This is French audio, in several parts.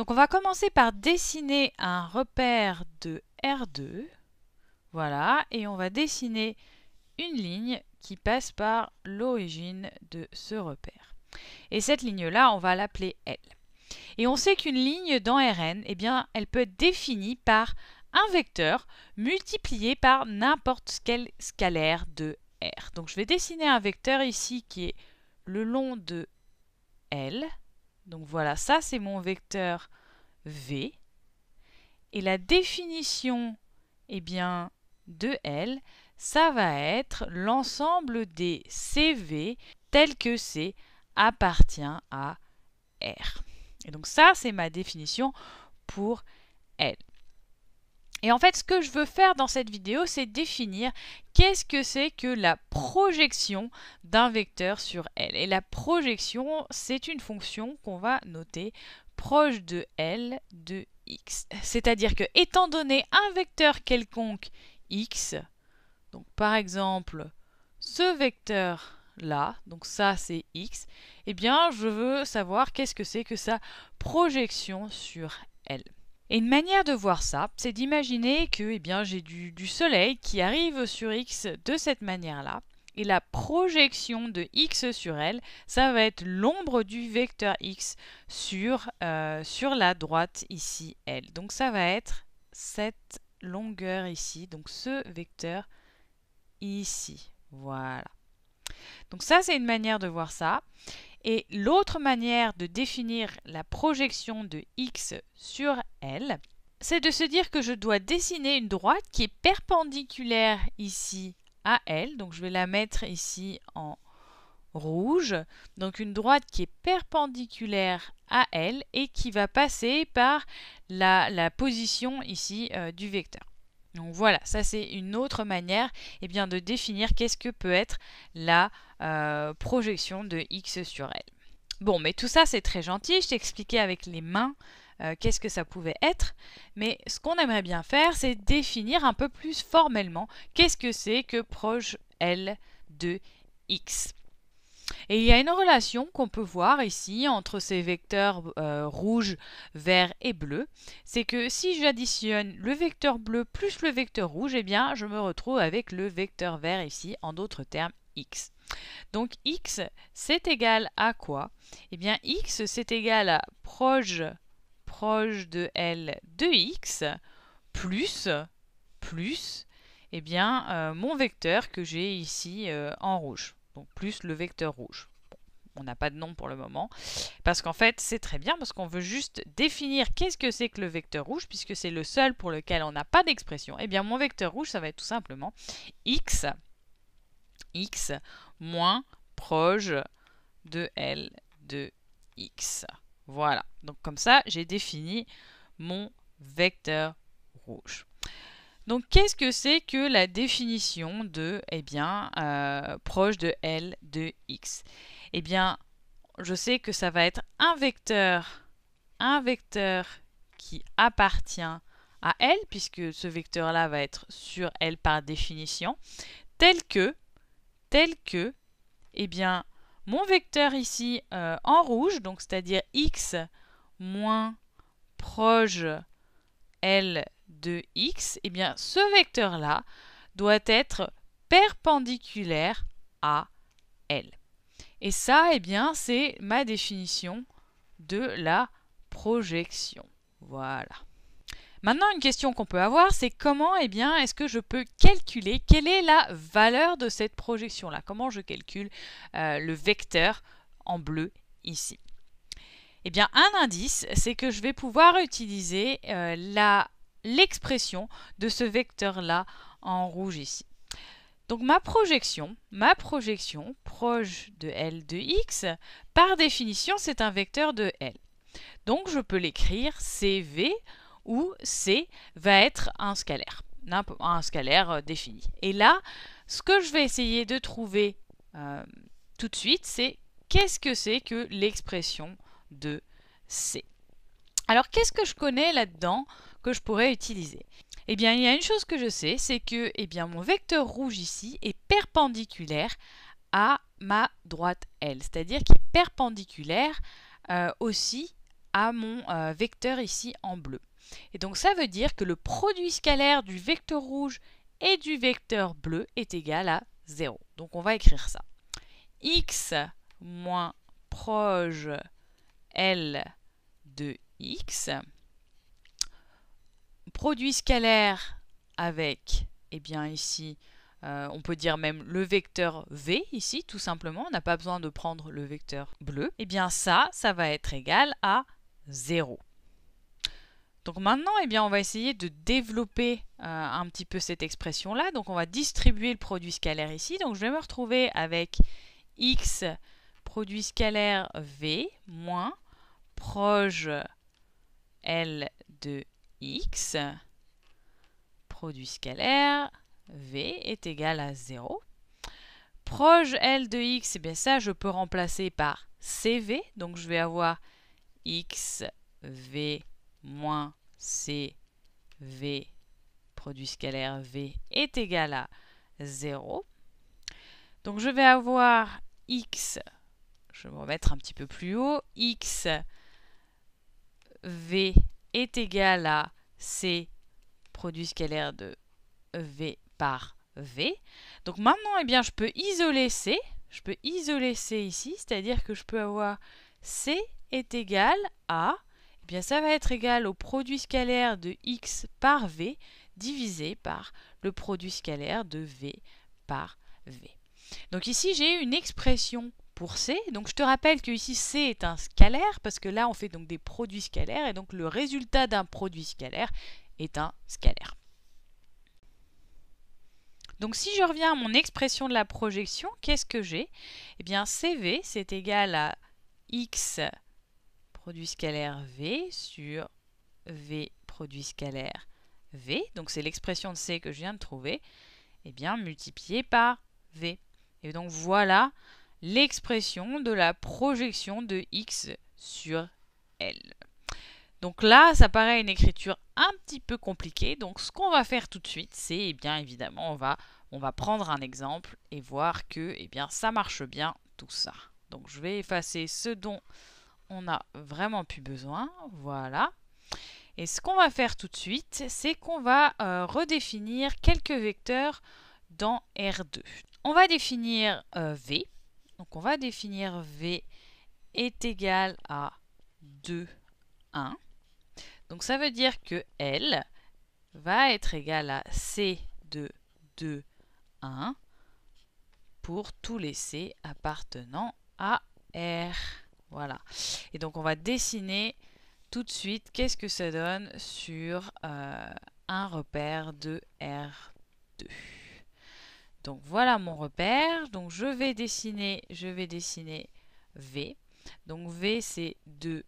Donc on va commencer par dessiner un repère de R2. Voilà, et on va dessiner une ligne qui passe par l'origine de ce repère. Et cette ligne-là, on va l'appeler L. Et on sait qu'une ligne dans Rn, eh bien, elle peut être définie par un vecteur multiplié par n'importe quel scalaire de R. Donc je vais dessiner un vecteur ici qui est le long de L, donc voilà, ça c'est mon vecteur V. Et la définition eh bien, de L, ça va être l'ensemble des CV tels que C appartient à R. Et donc ça, c'est ma définition pour L. Et en fait, ce que je veux faire dans cette vidéo, c'est définir qu'est-ce que c'est que la projection d'un vecteur sur L. Et la projection, c'est une fonction qu'on va noter proche de L de x. C'est-à-dire que étant donné un vecteur quelconque x, donc par exemple ce vecteur là, donc ça c'est x, eh bien je veux savoir qu'est-ce que c'est que sa projection sur L. Et une manière de voir ça, c'est d'imaginer que eh bien, j'ai du, soleil qui arrive sur X de cette manière-là, et la projection de x sur L, ça va être l'ombre du vecteur x sur, euh, sur la droite ici L. Donc ça va être cette longueur ici, donc ce vecteur ici. Voilà. Donc ça, c'est une manière de voir ça. Et l'autre manière de définir la projection de x sur L, c'est de se dire que je dois dessiner une droite qui est perpendiculaire ici à L. Donc je vais la mettre ici en rouge. Donc une droite qui est perpendiculaire à L et qui va passer par la, position ici euh, du vecteur. Donc voilà, ça c'est une autre manière eh bien, de définir qu'est-ce que peut être la euh, projection de x sur L. Bon, mais tout ça c'est très gentil, je t'ai expliqué avec les mains euh, qu'est-ce que ça pouvait être, mais ce qu'on aimerait bien faire c'est définir un peu plus formellement qu'est-ce que c'est que proche L de x. Et il y a une relation qu'on peut voir ici entre ces vecteurs euh, rouge, vert et bleu. C'est que si j'additionne le vecteur bleu plus le vecteur rouge, et eh bien, je me retrouve avec le vecteur vert ici, en d'autres termes, x. Donc x, c'est égal à quoi Eh bien, x, c'est égal à proche, de L de x, plus, plus, eh bien, euh, mon vecteur que j'ai ici euh, en rouge donc plus le vecteur rouge. on n'a pas de nom pour le moment, parce qu'en fait c'est très bien, parce qu'on veut juste définir qu'est-ce que c'est que le vecteur rouge, puisque c'est le seul pour lequel on n'a pas d'expression. Eh bien mon vecteur rouge, ça va être tout simplement x, x moins proche de L de x. Voilà, donc comme ça j'ai défini mon vecteur rouge. Donc qu'est-ce que c'est que la définition de, eh bien, euh, proche de L de X Eh bien, je sais que ça va être un vecteur, un vecteur qui appartient à L, puisque ce vecteur-là va être sur L par définition, tel que, tel que, eh bien, mon vecteur ici euh, en rouge, donc c'est-à-dire x moins proche L de x, et eh bien ce vecteur-là doit être perpendiculaire à L. Et ça, eh bien, c'est ma définition de la projection. Voilà. Maintenant, une question qu'on peut avoir, c'est comment eh bien, est-ce que je peux calculer quelle est la valeur de cette projection-là Comment je calcule euh, le vecteur en bleu ici eh bien, un indice, c'est que je vais pouvoir utiliser euh, l'expression de ce vecteur-là en rouge ici. Donc ma projection, ma projection proche de L de X, par définition, c'est un vecteur de L. Donc je peux l'écrire CV où C va être un scalaire, un scalaire euh, défini. Et là, ce que je vais essayer de trouver euh, tout de suite, c'est qu'est-ce que c'est que l'expression de C. Alors qu'est-ce que je connais là-dedans que je pourrais utiliser Eh bien il y a une chose que je sais, c'est que eh bien, mon vecteur rouge ici est perpendiculaire à ma droite L, c'est-à-dire qu'il est perpendiculaire euh, aussi à mon euh, vecteur ici en bleu. Et donc ça veut dire que le produit scalaire du vecteur rouge et du vecteur bleu est égal à 0. Donc on va écrire ça. x moins proche L de X. Produit scalaire avec, et eh bien ici, euh, on peut dire même le vecteur V ici, tout simplement. On n'a pas besoin de prendre le vecteur bleu. Et eh bien ça, ça va être égal à 0. Donc maintenant, eh bien, on va essayer de développer euh, un petit peu cette expression-là. Donc on va distribuer le produit scalaire ici. Donc je vais me retrouver avec x produit scalaire V moins proche L de X, produit scalaire V est égal à 0. Proche L de X, et eh bien ça je peux remplacer par CV, donc je vais avoir x v moins CV, produit scalaire V est égal à 0. Donc je vais avoir X je vais me remettre un petit peu plus haut, x v est égal à c produit scalaire de v par v. Donc maintenant, eh bien, je peux isoler c, je peux isoler c ici, c'est-à-dire que je peux avoir c est égal à, eh bien, ça va être égal au produit scalaire de x par v divisé par le produit scalaire de v par v. Donc ici, j'ai une expression pour C. Donc je te rappelle que ici C est un scalaire parce que là on fait donc des produits scalaires et donc le résultat d'un produit scalaire est un scalaire. Donc si je reviens à mon expression de la projection, qu'est-ce que j'ai Eh bien CV c'est égal à x produit scalaire V sur V produit scalaire V, donc c'est l'expression de C que je viens de trouver, eh bien multiplié par V. Et donc voilà l'expression de la projection de x sur L. Donc là, ça paraît une écriture un petit peu compliquée. Donc ce qu'on va faire tout de suite, c'est eh bien évidemment, on va, on va prendre un exemple et voir que eh bien, ça marche bien tout ça. Donc je vais effacer ce dont on n'a vraiment plus besoin. Voilà. Et ce qu'on va faire tout de suite, c'est qu'on va euh, redéfinir quelques vecteurs dans R2. On va définir euh, V donc on va définir V est égal à 2, 1. Donc ça veut dire que L va être égal à C de 2, 1 pour tous les C appartenant à R. Voilà. Et donc on va dessiner tout de suite qu'est-ce que ça donne sur euh, un repère de R2. Donc voilà mon repère. Donc je vais dessiner, je vais dessiner V. Donc V c'est 2,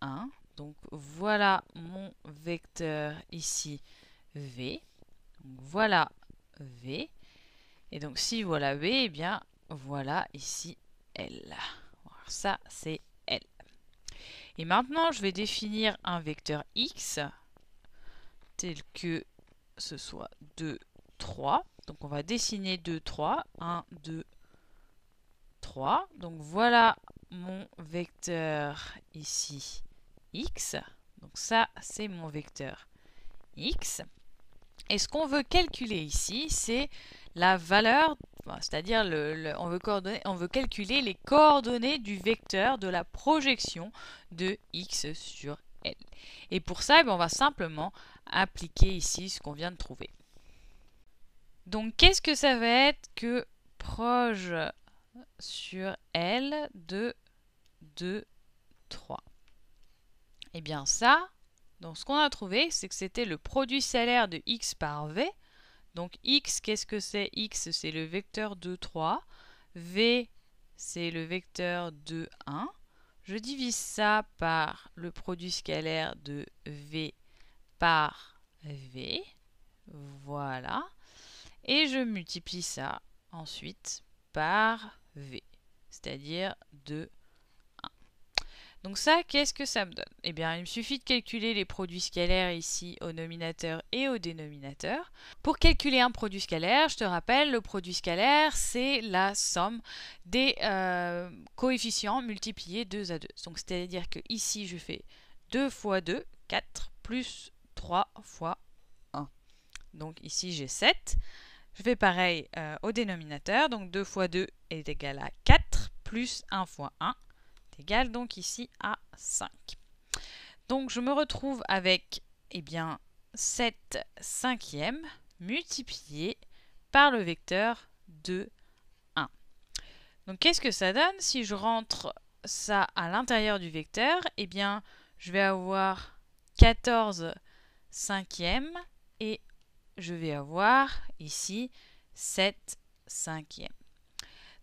1. Donc voilà mon vecteur ici V. voilà V. Et donc si voilà V, eh bien voilà ici L. Alors, ça c'est L. Et maintenant je vais définir un vecteur X tel que ce soit 2, 3. Donc on va dessiner 2, 3. 1, 2, 3. Donc voilà mon vecteur ici x. Donc ça, c'est mon vecteur x. Et ce qu'on veut calculer ici, c'est la valeur, c'est-à-dire le, on, veut on veut calculer les coordonnées du vecteur de la projection de x sur L. Et pour ça, eh ben, on va simplement appliquer ici ce qu'on vient de trouver. Donc qu'est-ce que ça va être que proche sur L de 2, 3 Eh bien ça, donc ce qu'on a trouvé, c'est que c'était le produit scalaire de x par v. Donc x, qu'est-ce que c'est x, c'est le vecteur de 3. v, c'est le vecteur de 1. Je divise ça par le produit scalaire de v par v. Voilà. Et je multiplie ça ensuite par V, c'est-à-dire 2, 1. Donc ça, qu'est-ce que ça me donne Eh bien, il me suffit de calculer les produits scalaires ici au nominateur et au dénominateur. Pour calculer un produit scalaire, je te rappelle, le produit scalaire, c'est la somme des euh, coefficients multipliés 2 à 2. Donc c'est-à-dire que ici, je fais 2 fois 2, 4, plus 3 fois 1. Donc ici, j'ai 7. Je fais pareil euh, au dénominateur, donc 2 fois 2 est égal à 4, plus 1 fois 1 est égal donc ici à 5. Donc je me retrouve avec eh bien, 7 cinquièmes multiplié par le vecteur de 1. Donc qu'est-ce que ça donne si je rentre ça à l'intérieur du vecteur Eh bien, je vais avoir 14 cinquièmes et je vais avoir ici 7 cinquièmes.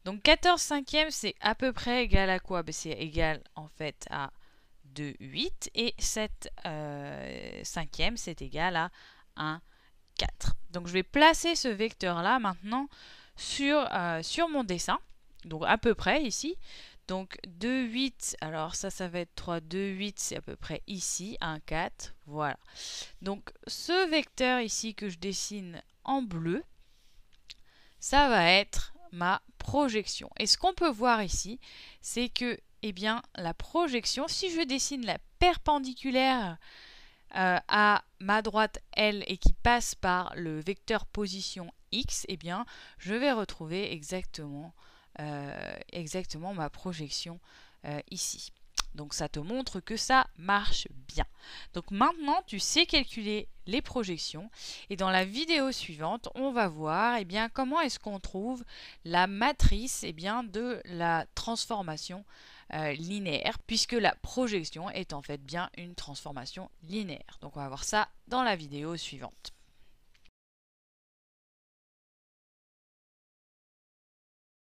Donc 14 cinquièmes, c'est à peu près égal à quoi ben, C'est égal en fait à 2 8 et 7 euh, cinquièmes, c'est égal à 1 4. Donc je vais placer ce vecteur là maintenant euh, sur mon dessin, donc à peu près ici, donc 2, 8, alors ça, ça va être 3, 2, 8, c'est à peu près ici, 1, 4, voilà. Donc ce vecteur ici que je dessine en bleu, ça va être ma projection. Et ce qu'on peut voir ici, c'est que eh bien, la projection, si je dessine la perpendiculaire euh, à ma droite L et qui passe par le vecteur position X, eh bien, je vais retrouver exactement euh, exactement ma projection euh, ici. Donc ça te montre que ça marche bien. Donc maintenant, tu sais calculer les projections. Et dans la vidéo suivante, on va voir eh bien, comment est-ce qu'on trouve la matrice eh bien, de la transformation euh, linéaire, puisque la projection est en fait bien une transformation linéaire. Donc on va voir ça dans la vidéo suivante.